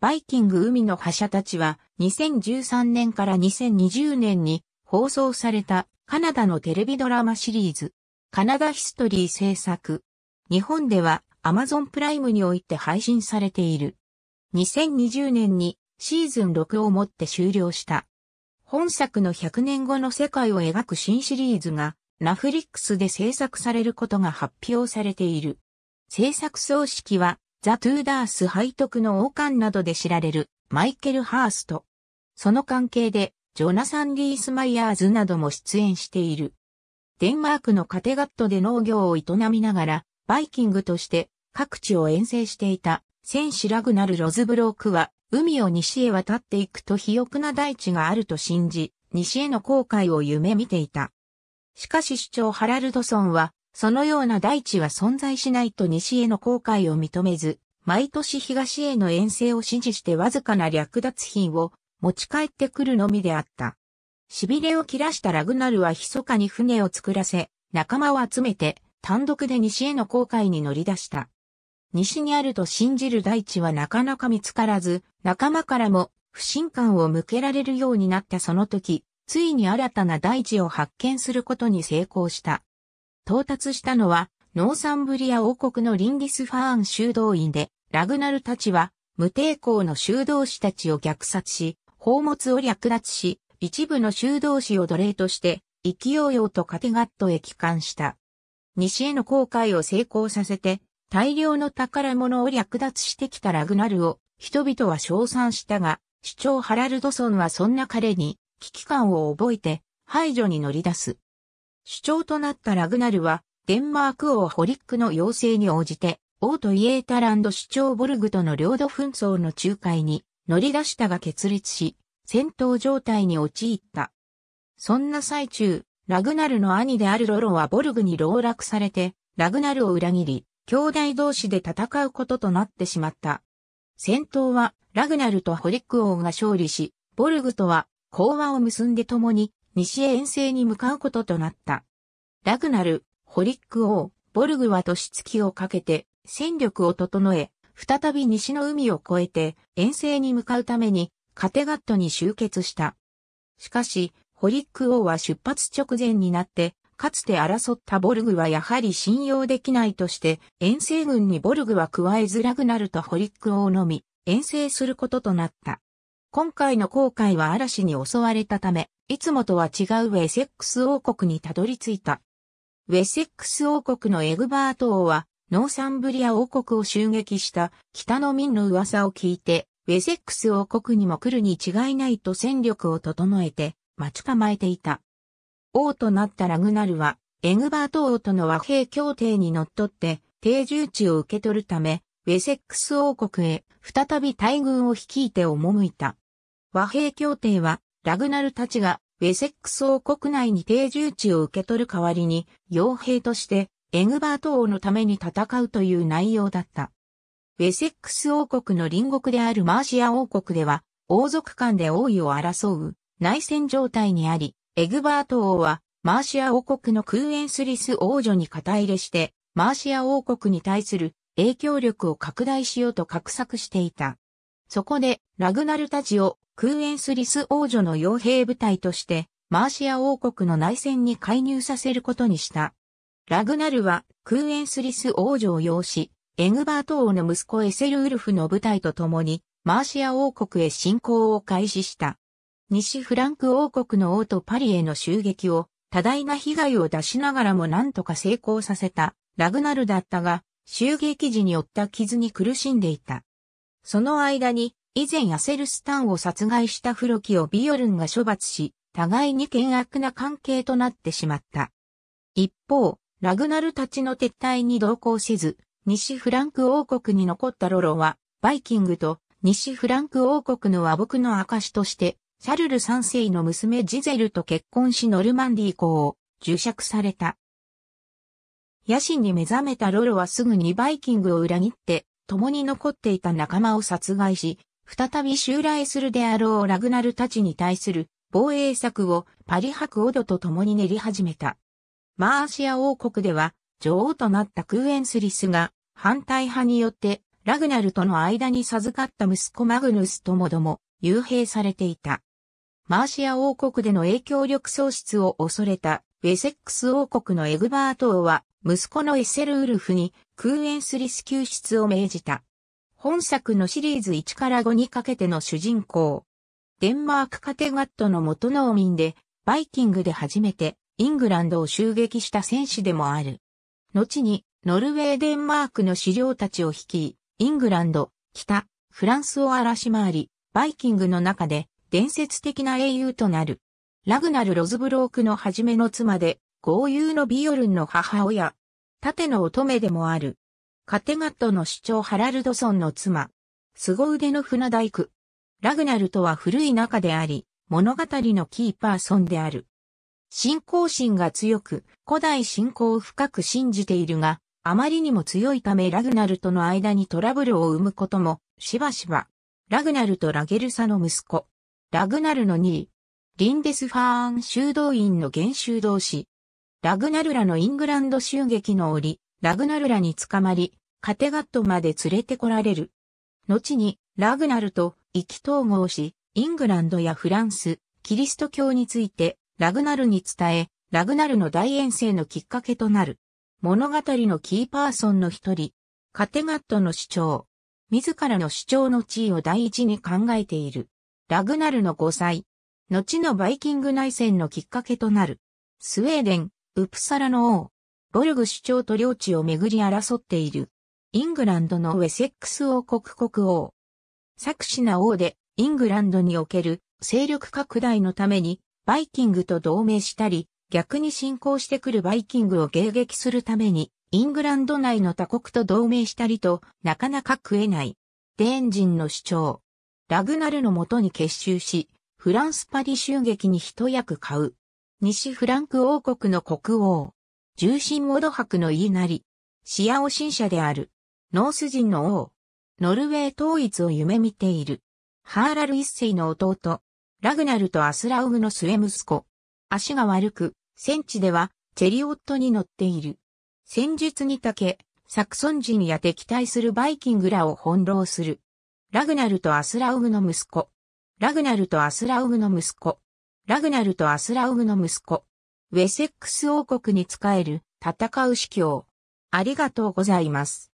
バイキング海の覇者たちは2013年から2020年に放送されたカナダのテレビドラマシリーズカナダヒストリー制作。日本ではアマゾンプライムにおいて配信されている。2020年にシーズン6をもって終了した。本作の100年後の世界を描く新シリーズがナフリックスで制作されることが発表されている。制作総指揮はザ・トゥーダース背徳の王冠などで知られるマイケル・ハースト。その関係で、ジョナサン・リース・マイヤーズなども出演している。デンマークのカテガットで農業を営みながら、バイキングとして各地を遠征していた戦士ラグナル・ロズブロークは、海を西へ渡っていくと肥沃な大地があると信じ、西への航海を夢見ていた。しかし主張ハラルドソンは、そのような大地は存在しないと西への航海を認めず、毎年東への遠征を支持してわずかな略奪品を持ち帰ってくるのみであった。痺れを切らしたラグナルは密かに船を作らせ、仲間を集めて単独で西への航海に乗り出した。西にあると信じる大地はなかなか見つからず、仲間からも不信感を向けられるようになったその時、ついに新たな大地を発見することに成功した。到達したのは、ノーサンブリア王国のリンディスファーン修道院で、ラグナルたちは、無抵抗の修道士たちを虐殺し、宝物を略奪し、一部の修道士を奴隷として、生きようよとカテガットへ帰還した。西への航海を成功させて、大量の宝物を略奪してきたラグナルを、人々は称賛したが、主張ハラルドソンはそんな彼に、危機感を覚えて、排除に乗り出す。主張となったラグナルは、デンマーク王ホリックの要請に応じて、王とイエータランド首長ボルグとの領土紛争の仲介に乗り出したが決裂し、戦闘状態に陥った。そんな最中、ラグナルの兄であるロロはボルグに籠絡されて、ラグナルを裏切り、兄弟同士で戦うこととなってしまった。戦闘は、ラグナルとホリック王が勝利し、ボルグとは、講和を結んで共に、西へ遠征に向かうこととなった。ラグナル、ホリック王、ボルグは年月をかけて戦力を整え、再び西の海を越えて遠征に向かうためにカテガットに集結した。しかし、ホリック王は出発直前になって、かつて争ったボルグはやはり信用できないとして、遠征軍にボルグは加えずラグナルとホリック王のみ、遠征することとなった。今回の航海は嵐に襲われたため、いつもとは違うウェセックス王国にたどり着いた。ウェセックス王国のエグバート王は、ノーサンブリア王国を襲撃した北の民の噂を聞いて、ウェセックス王国にも来るに違いないと戦力を整えて待ち構えていた。王となったラグナルは、エグバート王との和平協定に則っって、定住地を受け取るため、ウェセックス王国へ再び大軍を率いて赴いた。和平協定は、ラグナルたちがウェセックス王国内に定住地を受け取る代わりに、傭兵としてエグバート王のために戦うという内容だった。ウェセックス王国の隣国であるマーシア王国では、王族間で王位を争う内戦状態にあり、エグバート王はマーシア王国のクーエンスリス王女に肩入れして、マーシア王国に対する影響力を拡大しようと画策していた。そこで、ラグナルたちをクーエンスリス王女の傭兵部隊として、マーシア王国の内戦に介入させることにした。ラグナルは、クーエンスリス王女を擁し、エグバート王の息子エセルウルフの部隊と共に、マーシア王国へ侵攻を開始した。西フランク王国の王とパリへの襲撃を、多大な被害を出しながらも何とか成功させた、ラグナルだったが、襲撃時に負った傷に苦しんでいた。その間に、以前アセルスタンを殺害したフロキをビヨルンが処罰し、互いに険悪な関係となってしまった。一方、ラグナルたちの撤退に同行せず、西フランク王国に残ったロロは、バイキングと西フランク王国の和睦の証として、シャルル3世の娘ジゼルと結婚しノルマンディー校を受釈された。野心に目覚めたロロはすぐにバイキングを裏切って、共に残っていた仲間を殺害し、再び襲来するであろうラグナルたちに対する防衛策をパリ博オドと共に練り始めた。マーシア王国では女王となったクーエンスリスが反対派によってラグナルとの間に授かった息子マグヌスともども幽閉されていた。マーシア王国での影響力喪失を恐れたウェセックス王国のエグバート王は息子のエセルウルフにクーエンスリス救出を命じた。本作のシリーズ1から5にかけての主人公。デンマークカテガットの元農民で、バイキングで初めてイングランドを襲撃した戦士でもある。後に、ノルウェーデンマークの資料たちを率い、イングランド、北、フランスを荒らし回り、バイキングの中で伝説的な英雄となる。ラグナル・ロズブロークの初めの妻で、豪遊のビヨルンの母親、盾の乙女でもある。カテガットの主張ハラルドソンの妻、凄腕の船大工。ラグナルとは古い仲であり、物語のキーパーソンである。信仰心が強く、古代信仰を深く信じているが、あまりにも強いためラグナルとの間にトラブルを生むことも、しばしば。ラグナルとラゲルサの息子。ラグナルの2位。リンデスファーン修道院の元修道士。ラグナルラのイングランド襲撃の折、ラグナルラに捕まり、カテガットまで連れてこられる。後に、ラグナルと意気統合し、イングランドやフランス、キリスト教について、ラグナルに伝え、ラグナルの大遠征のきっかけとなる。物語のキーパーソンの一人、カテガットの主張。自らの主張の地位を第一に考えている。ラグナルの5歳。後のバイキング内戦のきっかけとなる。スウェーデン、ウプサラの王。ボルグ主張と領地をめぐり争っている。イングランドのウェセックス王国国王。作詞な王で、イングランドにおける勢力拡大のために、バイキングと同盟したり、逆に侵攻してくるバイキングを迎撃するために、イングランド内の他国と同盟したりと、なかなか食えない。デーン人の主張。ラグナルのもとに結集し、フランスパリ襲撃に一役買う。西フランク王国の国王。重心モド博の言いなり。シアオ信者である。ノース人の王。ノルウェー統一を夢見ている。ハーラル一世の弟。ラグナルとアスラウグの末息子。足が悪く、戦地ではチェリオットに乗っている。戦術にたけ、サクソン人や敵対するバイキングらを翻弄する。ラグナルとアスラウグの息子。ラグナルとアスラウグの息子。ラグナルとアスラウグの息子。ウェセックス王国に仕える戦う司教。ありがとうございます。